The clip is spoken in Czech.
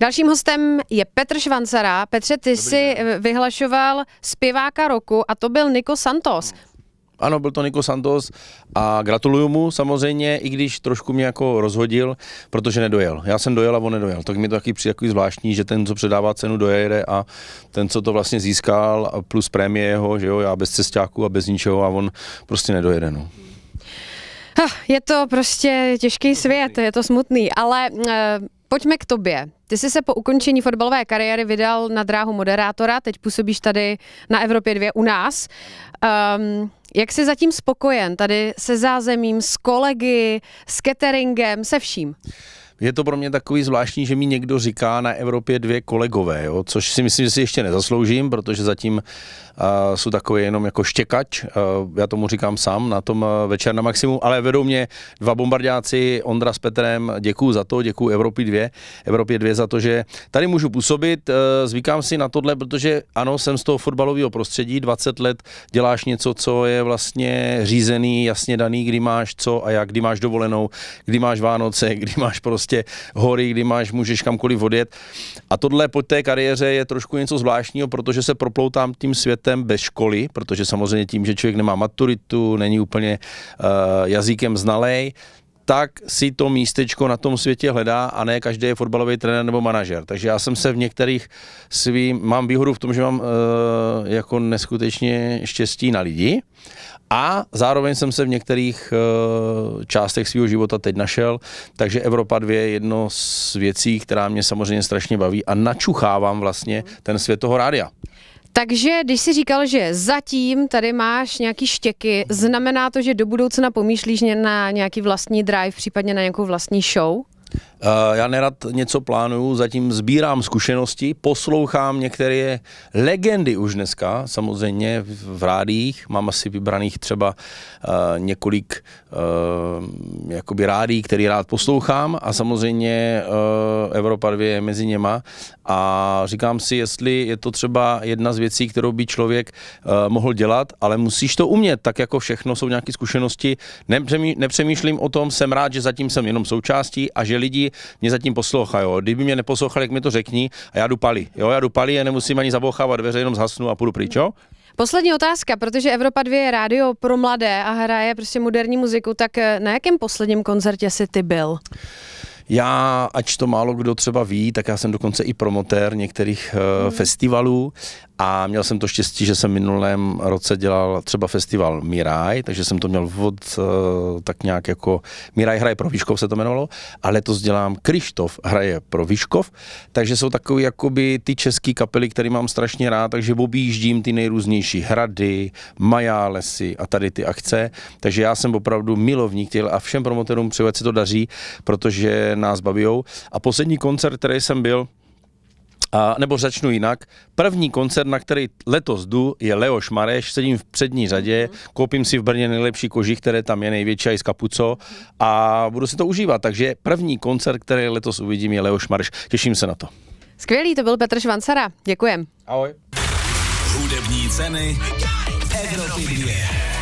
Dalším hostem je Petr Švancara. Petře, ty Dobrý jsi den. Eh, vyhlašoval zpěváka roku a to byl Niko Santos. Hmm. Ano, byl to Niko Santos a gratuluju mu samozřejmě, i když trošku mě jako rozhodil, protože nedojel. Já jsem dojel a on nedojel. Tak mi to taky přijde takový zvláštní, že ten, co předává cenu, dojede a ten, co to vlastně získal, plus prémie jeho, že jo, já bez cestáku a bez ničeho a on prostě nedojede. No. Ah, je to prostě těžký svět, je to smutný, ale eh, Pojďme k tobě. Ty jsi se po ukončení fotbalové kariéry vydal na dráhu moderátora, teď působíš tady na Evropě 2 u nás. Um, jak jsi zatím spokojen tady se zázemím, s kolegy, s cateringem, se vším? je to pro mě takový zvláštní, že mi někdo říká na Evropě dvě kolegové, jo? což si myslím, že si ještě nezasloužím, protože zatím uh, jsou takové jenom jako štěkač, uh, já tomu říkám sám na tom uh, večer na maximum, ale vedou mě dva bombardáci, Ondra s Petrem, děkuju za to, děkuju Evropě dvě, Evropě dvě za to, že tady můžu působit, uh, zvykám si na tohle, protože ano, jsem z toho fotbalového prostředí, 20 let děláš něco, co je vlastně řízený, jasně daný, kdy máš co a jak, kdy máš dovolenou, kdy máš Vánoce, kdy máš prostě prostě hory, kdy máš, můžeš kamkoliv odjet. A tohle po té kariéře je trošku něco zvláštního, protože se proploutám tím světem bez školy, protože samozřejmě tím, že člověk nemá maturitu, není úplně uh, jazykem znalej, tak si to místečko na tom světě hledá a ne každý je fotbalový trenér nebo manažer. Takže já jsem se v některých svým, mám výhodu v tom, že mám uh, jako neskutečně štěstí na lidi a zároveň jsem se v některých eh, částech svého života teď našel, takže Evropa 2 je jedno z věcí, která mě samozřejmě strašně baví a načuchávám vlastně ten svět toho rádia. Takže když jsi říkal, že zatím tady máš nějaký štěky, znamená to, že do budoucna pomýšlíš na nějaký vlastní drive, případně na nějakou vlastní show? Eh, já nerad něco plánuju, zatím sbírám zkušenosti, poslouchám některé legendy už dneska, samozřejmě v rádích. Mám asi vybraných třeba eh, několik eh, jakoby rádí, který rád poslouchám a samozřejmě Evropa 2 je mezi něma. A říkám si, jestli je to třeba jedna z věcí, kterou by člověk mohl dělat, ale musíš to umět, tak jako všechno jsou nějaké zkušenosti. Nepřemýšlím o tom, jsem rád, že zatím jsem jenom součástí a že lidi mě zatím poslouchají. Kdyby mě neposlouchali, jak mi to řekni a já dupali. Jo, já dupali a nemusím ani zabouchávat dveře, jenom zhasnu a půjdu pryč. Jo? Poslední otázka, protože Evropa 2 je rádio pro mladé a hraje prostě moderní muziku, tak eh, na jakém posledním koncertě jsi ty byl? Já, ač to málo kdo třeba ví, tak já jsem dokonce i promotér některých hmm. festivalů a měl jsem to štěstí, že jsem minulém roce dělal třeba festival Miraj, takže jsem to měl vod eh, tak nějak jako Miraj hraje pro Výškov se to jmenovalo, a letos dělám Krištof hraje pro Výškov, takže jsou takový jakoby ty české kapely, které mám strašně rád, takže objíždím ty nejrůznější hrady, majálesy a tady ty akce, takže já jsem opravdu milovník těl a všem promotorům přeju, se to daří, protože nás babijou. A poslední koncert, který jsem byl, a, nebo začnu jinak. První koncert, na který letos jdu, je Leoš Mareš, sedím v přední řadě, mhm. koupím si v Brně nejlepší koži, které tam je největší, i z kapuco a budu si to užívat. Takže první koncert, který letos uvidím, je Leoš Mareš. Těším se na to. Skvělý, to byl Petr Švancara. Děkujem. Ahoj. Hudební ceny Evropy